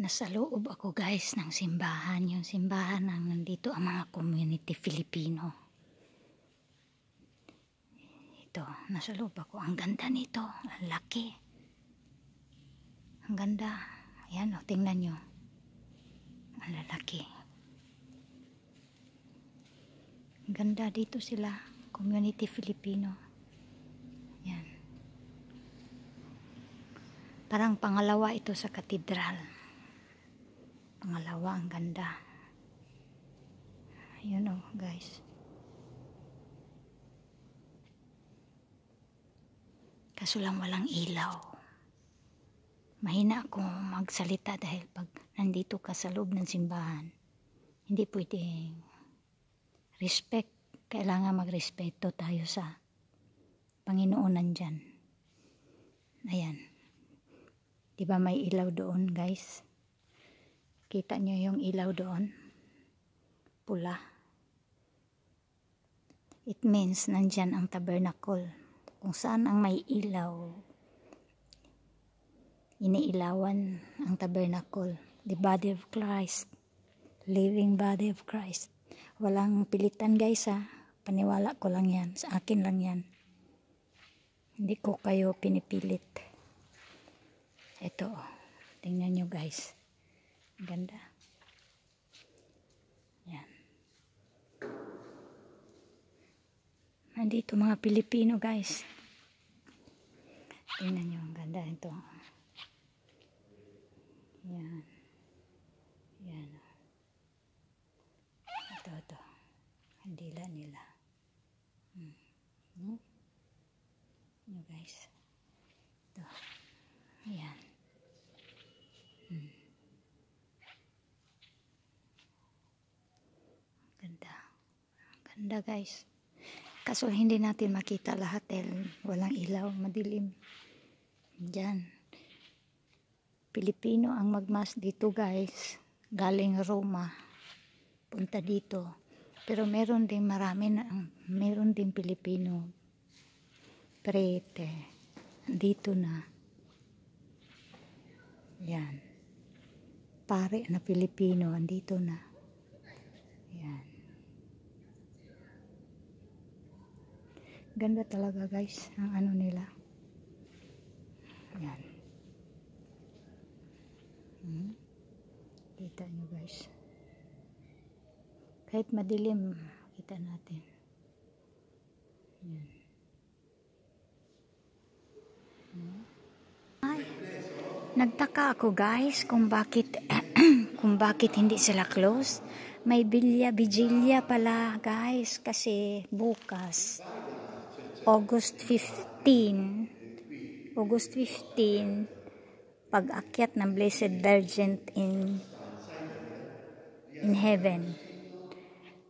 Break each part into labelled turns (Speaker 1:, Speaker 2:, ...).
Speaker 1: nasa loob ako guys ng simbahan yung simbahan ng nandito ang mga community Filipino ito nasa loob ako ang ganda nito ang laki ang ganda ayan o oh, tingnan nyo ang lalaki ang ganda dito sila community Filipino ayan parang pangalawa ito sa katedral Pangalawa, ang ganda. Ayun o, oh, guys. Kaso lang walang ilaw. Mahina akong magsalita dahil pag nandito ka sa loob ng simbahan, hindi pwedeng respect. Kailangan magrespeto tayo sa Panginoon nandyan. Ayan. ba may ilaw doon, guys? Kita nyo yung ilaw doon? Pula. It means nandyan ang tabernacle. Kung saan ang may ilaw, iniilawan ang tabernacle. The body of Christ. Living body of Christ. Walang pilitan guys ha. Paniwala ko lang yan. Sa akin lang yan. Hindi ko kayo pinipilit. Ito. Tingnan nyo guys ganda. Yan. Nandito mga Pilipino guys. Tingnan nyo, ang ganda ito. Yan. Yan. Ito, ito. Kandila nila. Hmm. Hmm? Ano guys? Ito. Ayan. maganda guys kaso hindi natin makita lahat dahil walang ilaw, madilim dyan Pilipino ang magmas dito guys galing Roma punta dito pero meron din marami na meron din Pilipino prete dito na yan pare na Pilipino andito na yan ganda talaga guys ang ano nila yan hmm. kita nyo guys kahit madilim kita natin yan hmm. Ay, nagtaka ako guys kung bakit kung bakit hindi sila close may bilya bijilya pala guys kasi bukas August 15 August 15 pag-akyat ng Blessed Virgin in in heaven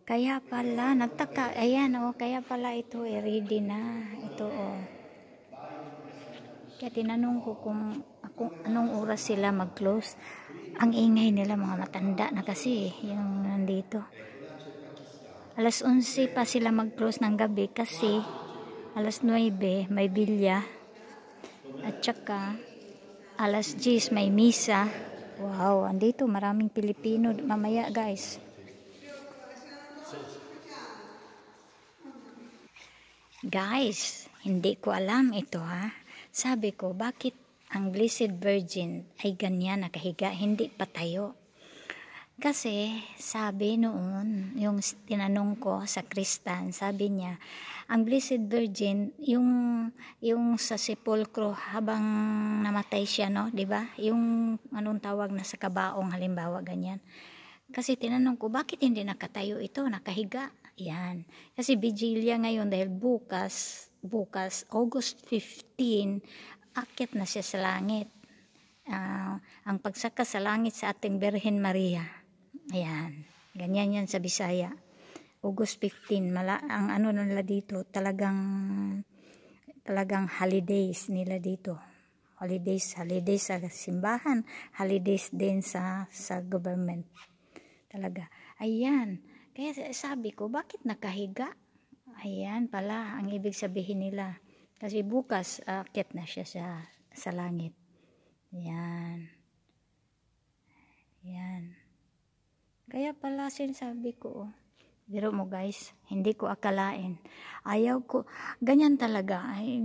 Speaker 1: kaya pala nagtaka ayan oh kaya pala ito eh, ready na ito oh kaya tinanong ko kung ako, anong oras sila mag-close ang ingay nila mga matanda na kasi eh, yung nandito alas 11 pa sila mag-close ng gabi kasi alas 9 may bilya at saka alas 10 may misa wow andito maraming Pilipino mamaya guys guys hindi ko alam ito ha sabi ko bakit ang Blessed Virgin ay ganyan nakahiga hindi patayo kasi sabi noon, yung tinanong ko sa Kristan, sabi niya, ang Blessed Virgin, yung yung sa sepulcro habang namatay siya, no, 'di ba? Yung anong tawag na sa kabaong halimbawa ganyan. Kasi tinanong ko, bakit hindi nakatayo ito, nakahiga? Yan. Kasi Vigilia ngayon dahil bukas, bukas August 15, akit na siya sa langit. Uh, ang pagsaka sa langit sa ating Birhen Maria Ayan. Ganyan yan sa Bisaya. August 15. Mala, ang ano nila dito, talagang talagang holidays nila dito. Holidays, holidays sa simbahan. Holidays din sa, sa government. Talaga. Ayan. Kaya sabi ko, bakit nakahiga? Ayan pala ang ibig sabihin nila. Kasi bukas, akit uh, na siya sa, sa langit. Ayan. Ayan. Kaya pala sinasabi ko, oh. Biro mo guys, hindi ko akalain. Ayaw ko, ganyan talaga. Ay,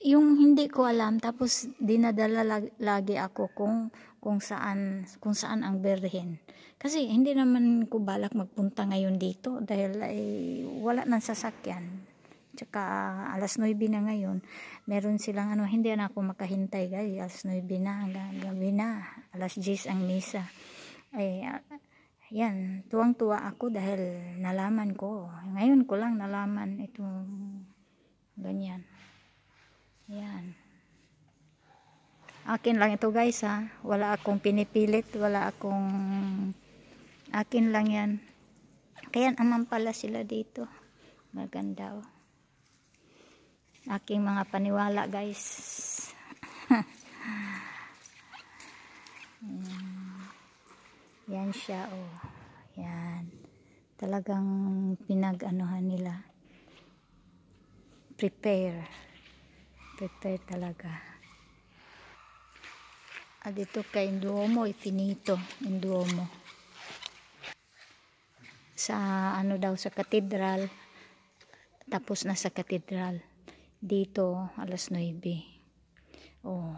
Speaker 1: yung hindi ko alam, tapos dinadala lagi ako kung, kung, saan, kung saan ang berhin. Kasi hindi naman ko balak magpunta ngayon dito dahil ay, wala nang sasakyan. Tsaka alas 9 na ngayon, meron silang ano, hindi na ako makahintay guys, alas 9 na, gabi na, alas 10 ang misa ay yan, tuwang-tuwa ako dahil nalaman ko. Ngayon ko lang nalaman ito ganyan. Yan. Akin lang ito guys ha. Wala akong pinipilit, wala akong akin lang yan. Kaya naman pala sila dito. Maganda oh. Aking mga paniwala guys. siya, oh. Ayan. Talagang pinag-anuhan nila. Prepare. Prepare talaga. At dito kay Induomo, Infinito. Duomo. Sa, ano daw, sa katedral. Tapos na sa katedral. Dito, alas 9. Oh.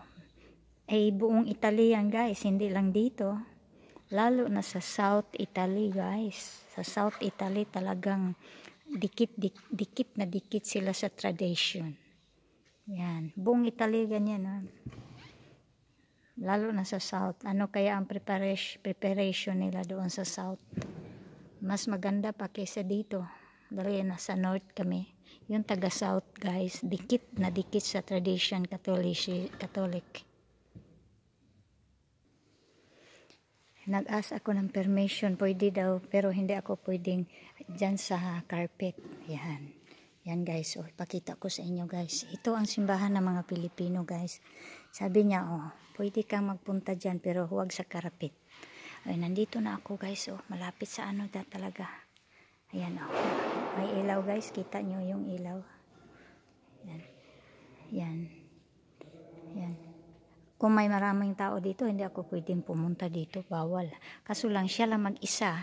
Speaker 1: Eh, buong Italian guys. Hindi lang dito lalo na sa South Italy guys sa South Italy talagang dikit dik, dikit na dikit sila sa tradition yan buong Italy ganyan ha? Ah. lalo na sa South ano kaya ang preparation, nila doon sa South mas maganda pa kaysa dito na sa North kami yung taga South guys dikit na dikit sa tradition Catholic, Catholic. nag-ask ako ng permission, pwede daw, pero hindi ako pwedeng dyan sa carpet. Yan. Yan guys, oh, pakita ko sa inyo guys. Ito ang simbahan ng mga Pilipino guys. Sabi niya, oh, pwede kang magpunta dyan, pero huwag sa carpet. Ay, nandito na ako guys, oh, malapit sa ano da talaga. Ayan, oh. May ilaw guys, kita nyo yung ilaw. Yan. Yan. Yan. Kung may maraming tao dito, hindi ako pwedeng pumunta dito. Bawal. Kaso lang siya lang mag-isa.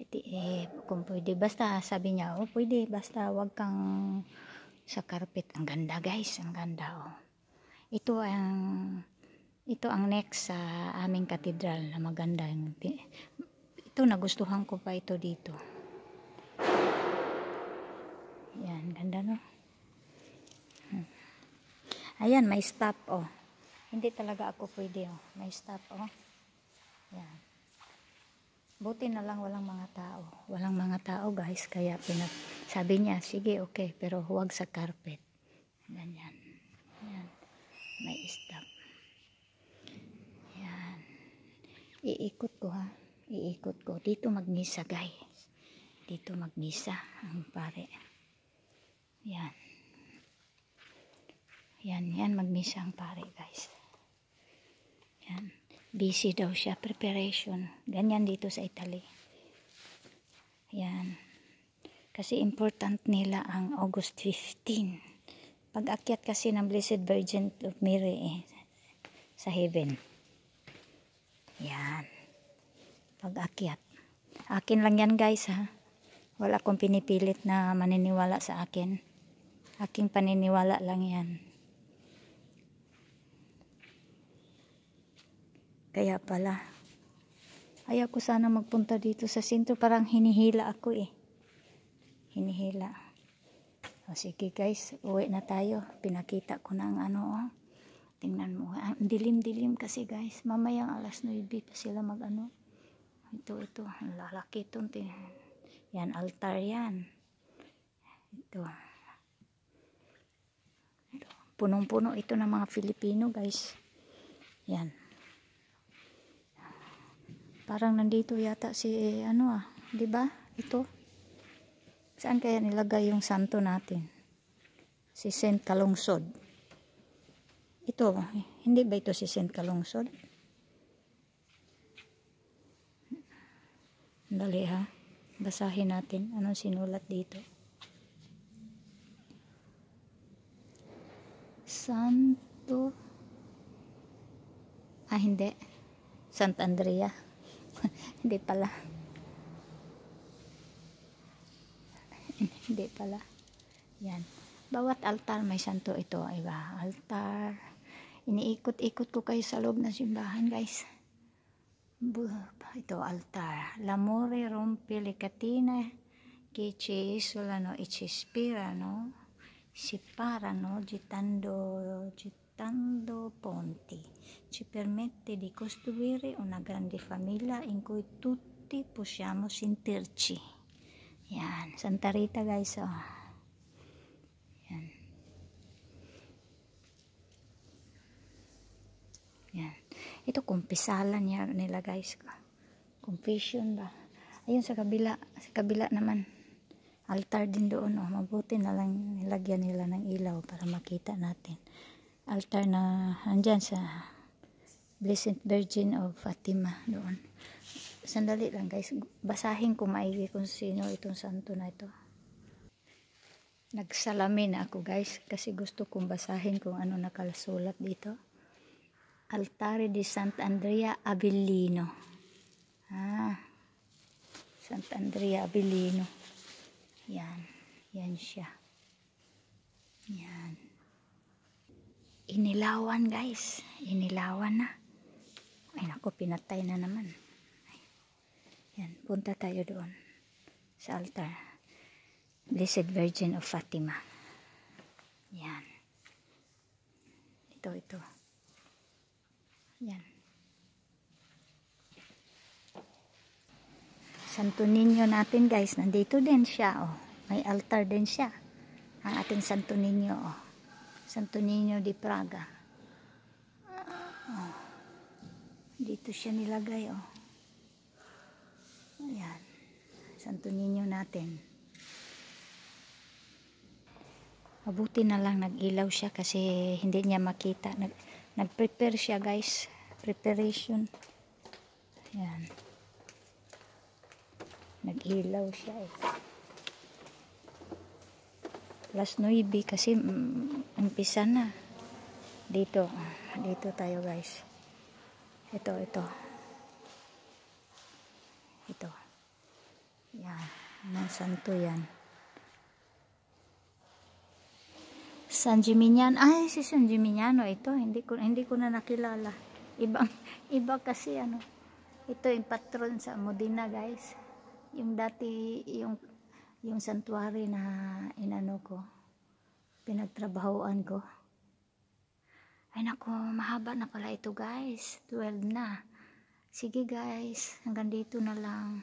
Speaker 1: Eh, kung pwede, basta sabi niya, oh pwede, basta wag kang sa carpet. Ang ganda guys, ang ganda oh. Ito ang ito ang next sa aming katedral na maganda. Ito nagustuhan ko pa ito dito. Yan, ganda no. Hmm. Ayan, may stop oh hindi talaga ako pwede oh. may stop oh yan buti na lang walang mga tao walang mga tao guys kaya pinag sabi niya sige okay pero huwag sa carpet ganyan yan may stop yan iikot ko ha iikot ko dito magnisa guys dito magnisa ang pare yan yan yan magnisa ang pare guys yan. Busy daw siya. Preparation. Ganyan dito sa Italy. Yan. Kasi important nila ang August 15. Pag-akyat kasi ng Blessed Virgin of Mary eh, sa heaven. Yan. Pag-akyat. Akin lang yan guys ha. Wala akong pinipilit na maniniwala sa akin. Aking paniniwala lang yan. Kaya pala. Ayaw ko sana magpunta dito sa sinto. Parang hinihila ako eh. Hinihila. O sige guys, uwi na tayo. Pinakita ko na ang ano oh. Tingnan mo. Ah, ang dilim-dilim kasi guys. Mamayang alas 9 pa sila mag ano. Ito, ito. Ang lalaki itong Yan, altar yan. Ito. Punong-puno ito ng mga Filipino guys. Yan. Parang nandito yata si ano ah, 'di ba? Ito. Saan kaya nilagay yung santo natin? Si Saint Kalungsod. Ito, hindi ba ito si Saint Kalungsod? Dali ha. Basahin natin anong sinulat dito. Santo Ah, hindi. Sant Andrea. hindi pala hindi pala yan bawat altar may santo ito iba altar iniikot-ikot ko kayo sa loob ng simbahan guys ito altar lamore rompe lecatina che ci isolano e ci ispirano no gitando gitando Tando ponti. Ci permette di costruire una grande famiglia in cui tutti possiamo sentirci. Yan, Santa Rita guys, oh. Yan. Yan. Ito kumpisalan niya nila guys. Confession ba? Ayun sa kabila, sa kabila naman altar din doon oh. mabuti na lang nilagyan nila ng ilaw para makita natin altar na andyan sa Blessed Virgin of Fatima doon. Sandali lang guys, basahin ko maigi kung sino itong santo na ito. Nagsalamin ako guys kasi gusto kong basahin kung ano nakalasulat dito. Altare di Andrea Avellino. Ah, Andrea Avellino. Yan, yan siya. Yan. Inilawan guys. Inilawan na. Ay naku, pinatay na naman. Yan, punta tayo doon. Sa altar. Blessed Virgin of Fatima. Yan. Ito, ito. Yan. Santo ninyo natin guys. Nandito din siya, oh. May altar din siya. Ang ating Santo ninyo oh. Santo Niño de Praga. Ah, oh. Dito siya nilagay, oh. Ayan. Santo Niño natin. Mabuti na lang nag-ilaw siya kasi hindi niya makita. Nag-prepare siya, guys. Preparation. Ayan. Nag-ilaw siya, eh alas 9 kasi mm, umpisa na dito dito tayo guys ito ito ito yan ng santo yan San Gimignano ay si San Gimignano ito hindi ko hindi ko na nakilala ibang iba kasi ano ito yung patron sa Modena guys yung dati yung yung santuary na inano ko pinagtrabahoan ko ay nako mahaba na pala ito guys 12 na sige guys hanggang dito na lang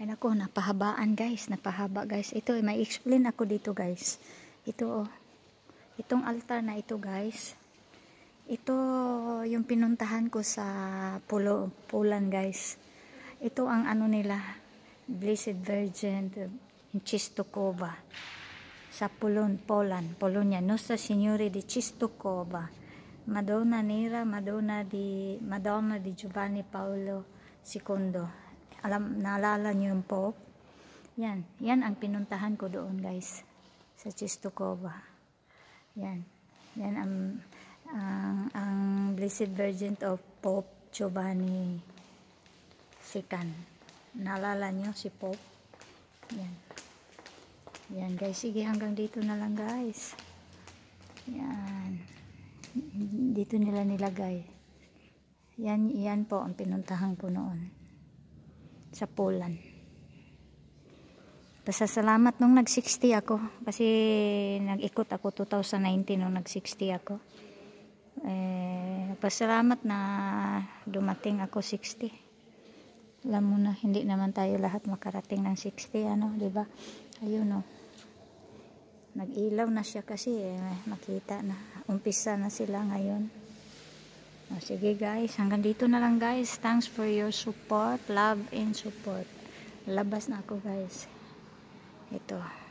Speaker 1: ay nako napahabaan guys napahaba guys ito eh, may explain ako dito guys ito oh itong altar na ito guys ito yung pinuntahan ko sa Pulo, Pulan guys ito ang ano nila Blessed Virgin in eh, Czestochowa sa Polon, Poland, Polonia. Nostra Signore di Czestochowa, Madonna Nera, Madonna di, Madonna di Giovanni Paolo II. Alam, naalala niyo yung Pope? Yan, yan ang pinuntahan ko doon guys, sa Czestochowa. Yan, yan ang, ang, ang Blessed Virgin of Pope Giovanni II. Naalala nyo si Pop? Yan. Yan guys. Sige hanggang dito na lang guys. Yan. Dito nila nilagay. Yan, yan po ang pinuntahan ko noon. Sa Poland. Pasasalamat nung nag-60 ako. Kasi nag-ikot ako 2019 nung nag-60 ako. Eh, pasalamat na dumating ako 60 alam mo na hindi naman tayo lahat makarating ng 60 ano di ba ayun oh nag-ilaw na siya kasi eh, makita na umpisa na sila ngayon o, oh, sige guys hanggang dito na lang guys thanks for your support love and support labas na ako guys ito